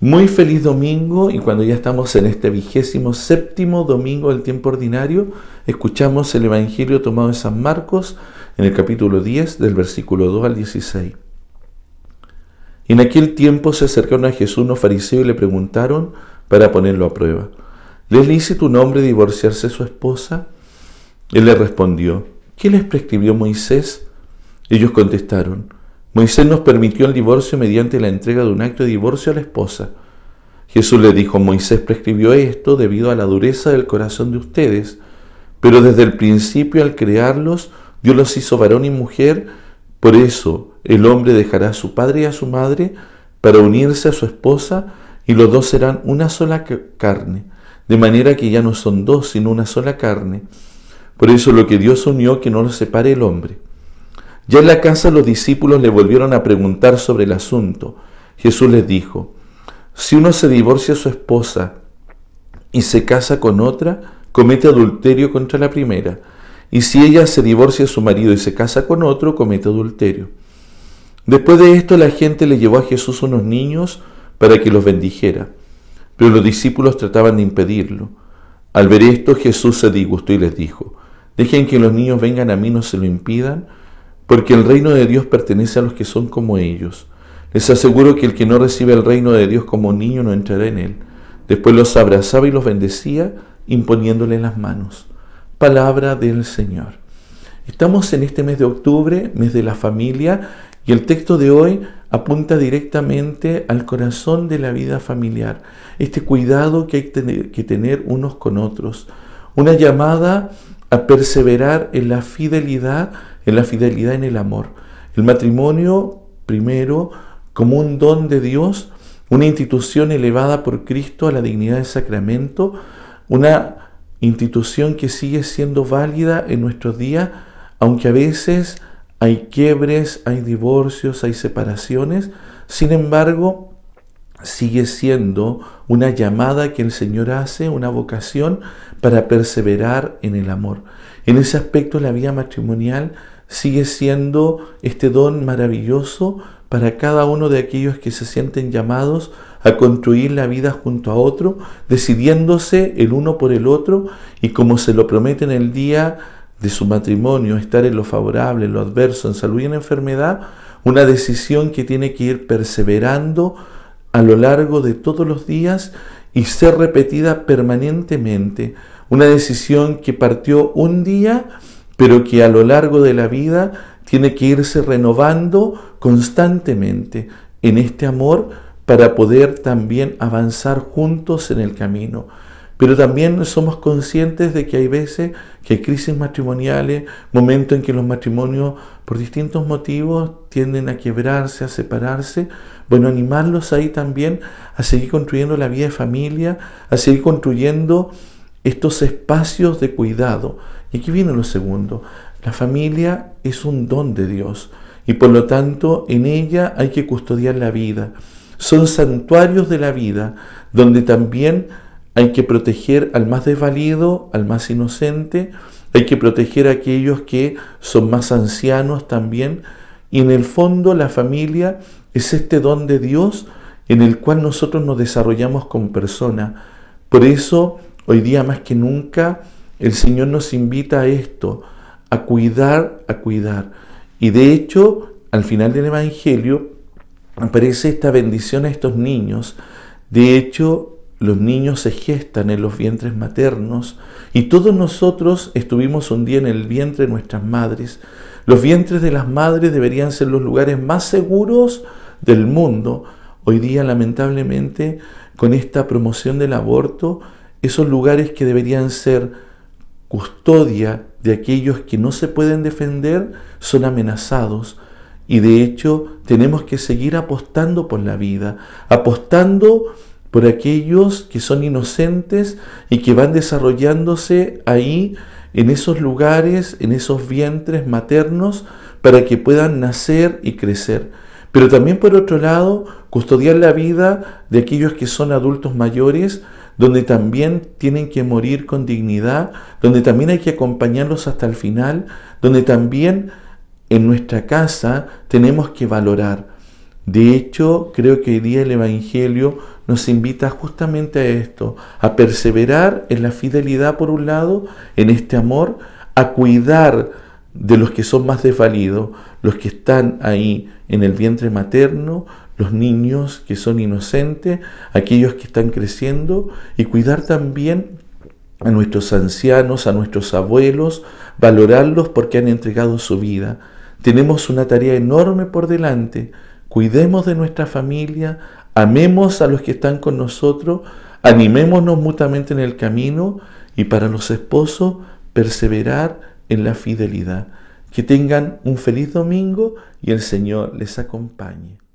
Muy feliz domingo y cuando ya estamos en este vigésimo séptimo domingo del tiempo ordinario, escuchamos el Evangelio tomado de San Marcos en el capítulo 10 del versículo 2 al 16. En aquel tiempo se acercaron a Jesús unos fariseos y le preguntaron para ponerlo a prueba, ¿les dice tu nombre divorciarse su esposa? Él le respondió, ¿qué les prescribió Moisés? Ellos contestaron, Moisés nos permitió el divorcio mediante la entrega de un acto de divorcio a la esposa. Jesús le dijo, Moisés prescribió esto debido a la dureza del corazón de ustedes, pero desde el principio al crearlos, Dios los hizo varón y mujer, por eso el hombre dejará a su padre y a su madre para unirse a su esposa y los dos serán una sola carne, de manera que ya no son dos, sino una sola carne. Por eso lo que Dios unió que no lo separe el hombre. Ya en la casa los discípulos le volvieron a preguntar sobre el asunto. Jesús les dijo, si uno se divorcia a su esposa y se casa con otra, comete adulterio contra la primera. Y si ella se divorcia a su marido y se casa con otro, comete adulterio. Después de esto la gente le llevó a Jesús unos niños para que los bendijera, pero los discípulos trataban de impedirlo. Al ver esto Jesús se disgustó y les dijo, dejen que los niños vengan a mí, no se lo impidan, porque el reino de Dios pertenece a los que son como ellos. Les aseguro que el que no recibe el reino de Dios como niño no entrará en él. Después los abrazaba y los bendecía, imponiéndole las manos. Palabra del Señor. Estamos en este mes de octubre, mes de la familia, y el texto de hoy apunta directamente al corazón de la vida familiar, este cuidado que hay que tener unos con otros, una llamada a perseverar en la fidelidad en la fidelidad, en el amor. El matrimonio, primero, como un don de Dios, una institución elevada por Cristo a la dignidad del sacramento, una institución que sigue siendo válida en nuestros días, aunque a veces hay quiebres, hay divorcios, hay separaciones, sin embargo, sigue siendo una llamada que el Señor hace, una vocación para perseverar en el amor. En ese aspecto la vida matrimonial sigue siendo este don maravilloso para cada uno de aquellos que se sienten llamados a construir la vida junto a otro, decidiéndose el uno por el otro y como se lo prometen el día de su matrimonio, estar en lo favorable, en lo adverso, en salud y en enfermedad, una decisión que tiene que ir perseverando a lo largo de todos los días y ser repetida permanentemente, una decisión que partió un día pero que a lo largo de la vida tiene que irse renovando constantemente en este amor para poder también avanzar juntos en el camino. Pero también somos conscientes de que hay veces que hay crisis matrimoniales, momentos en que los matrimonios por distintos motivos tienden a quebrarse, a separarse. Bueno, animarlos ahí también a seguir construyendo la vida de familia, a seguir construyendo estos espacios de cuidado. Y aquí viene lo segundo. La familia es un don de Dios y por lo tanto en ella hay que custodiar la vida. Son santuarios de la vida donde también hay que proteger al más desvalido, al más inocente, hay que proteger a aquellos que son más ancianos también. Y en el fondo la familia es este don de Dios en el cual nosotros nos desarrollamos como persona. Por eso Hoy día más que nunca el Señor nos invita a esto, a cuidar, a cuidar. Y de hecho, al final del Evangelio aparece esta bendición a estos niños. De hecho, los niños se gestan en los vientres maternos y todos nosotros estuvimos un día en el vientre de nuestras madres. Los vientres de las madres deberían ser los lugares más seguros del mundo. Hoy día, lamentablemente, con esta promoción del aborto, esos lugares que deberían ser custodia de aquellos que no se pueden defender son amenazados y de hecho tenemos que seguir apostando por la vida, apostando por aquellos que son inocentes y que van desarrollándose ahí en esos lugares, en esos vientres maternos, para que puedan nacer y crecer. Pero también por otro lado, custodiar la vida de aquellos que son adultos mayores, donde también tienen que morir con dignidad, donde también hay que acompañarlos hasta el final, donde también en nuestra casa tenemos que valorar. De hecho, creo que hoy día el Evangelio nos invita justamente a esto, a perseverar en la fidelidad por un lado, en este amor, a cuidar de los que son más desvalidos, los que están ahí en el vientre materno, los niños que son inocentes, aquellos que están creciendo y cuidar también a nuestros ancianos, a nuestros abuelos, valorarlos porque han entregado su vida. Tenemos una tarea enorme por delante. Cuidemos de nuestra familia, amemos a los que están con nosotros, animémonos mutuamente en el camino y para los esposos perseverar en la fidelidad. Que tengan un feliz domingo y el Señor les acompañe.